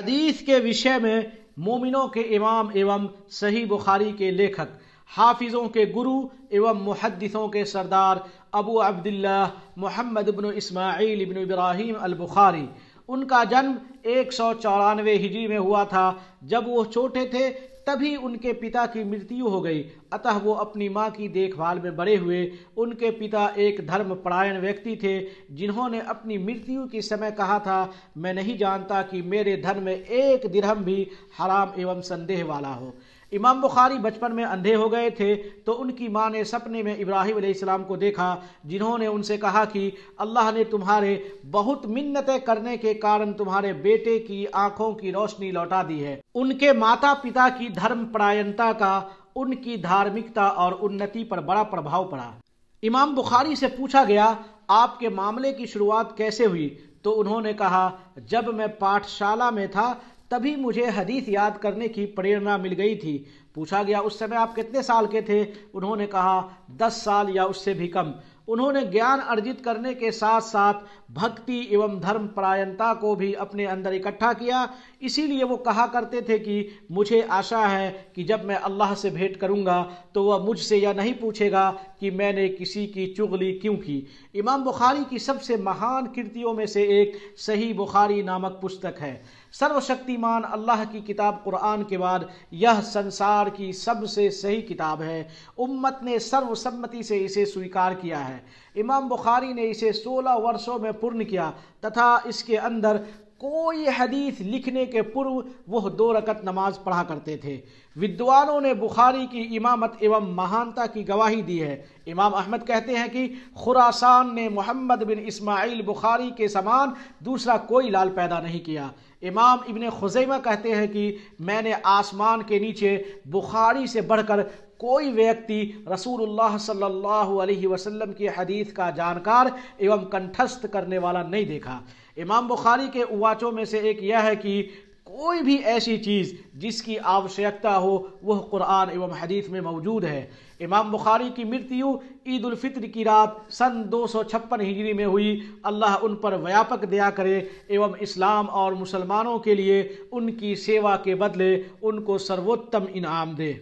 हदीस के विषय में मोमिनों के इमाम एवं सही बुखारी के लेखक हाफिज़ों के गुरु एवं मुहदसों के सरदार अबू अब्दुल्ला मोहम्मद इबन इस्माइल इबन इब्राहिम अल बुखारी उनका जन्म एक सौ चौरानवे हिजरी में हुआ था जब वो छोटे थे तभी उनके पिता की मृत्यु हो गई अतः वो अपनी माँ की देखभाल में बड़े हुए उनके पिता एक धर्मपरायण व्यक्ति थे जिन्होंने अपनी मृत्यु के समय कहा था मैं नहीं जानता कि मेरे धर्म में एक दिरहम भी हराम एवं संदेह वाला हो इमाम बुखारी बचपन में अंधे हो गए थे तो उनकी माँ ने सपने में इब्राहिम आसमाम को देखा जिन्होंने उनसे कहा कि अल्लाह ने तुम्हारे बहुत मिन्नतें करने के कारण तुम्हारे बेटे की आंखों की रोशनी लौटा दी है उनके माता पिता की धर्म परायणता का उनकी धार्मिकता और उन्नति पर बड़ा प्रभाव पड़ा इमाम बुखारी से पूछा गया आपके मामले की शुरुआत कैसे हुई तो उन्होंने कहा जब मैं पाठशाला में था तभी मुझे हदीस याद करने की प्रेरणा मिल गई थी पूछा गया उस समय आप कितने साल के थे उन्होंने कहा दस साल या उससे भी कम उन्होंने ज्ञान अर्जित करने के साथ साथ भक्ति एवं धर्म परायणता को भी अपने अंदर इकट्ठा किया इसीलिए वो कहा करते थे कि मुझे आशा है कि जब मैं अल्लाह से भेंट करूंगा तो वह मुझसे यह नहीं पूछेगा कि मैंने किसी की चुगली क्यों की इमाम बुखारी की सबसे महान कृतियों में से एक सही बुखारी नामक पुस्तक है सर्वशक्तिमान अल्लाह की किताब कुरान के बाद यह संसार की सबसे सही किताब है उम्मत ने सर्वसम्मति से इसे स्वीकार किया है इमाम बुखारी ने इसे 16 वर्षों में पूर्ण किया तथा इसके अंदर कोई हदीस लिखने के पूर्व वह दो रकत नमाज पढ़ा करते थे विद्वानों ने बुखारी की इमामत एवं महानता की गवाही दी है इमाम अहमद कहते हैं कि खुरासान ने मोहम्मद बिन इस्माइल बुखारी के समान दूसरा कोई लाल पैदा नहीं किया इमाम इबन खुजैमा कहते हैं कि मैंने आसमान के नीचे बुखारी से बढ़कर कोई व्यक्ति रसूलुल्लाह सल्लल्लाहु अलैहि वसल्लम की हदीस का जानकार एवं कंठस्थ करने वाला नहीं देखा इमाम बुखारी के उवाचों में से एक यह है कि कोई भी ऐसी चीज़ जिसकी आवश्यकता हो वह कुरान एवं हदीस में मौजूद है इमाम बुखारी की मृत्यु ईद की रात सन दो सौ छप्पन हिजरी में हुई अल्लाह उन पर व्यापक दया करे एवं इस्लाम और मुसलमानों के लिए उनकी सेवा के बदले उनको सर्वोत्तम इनाम दे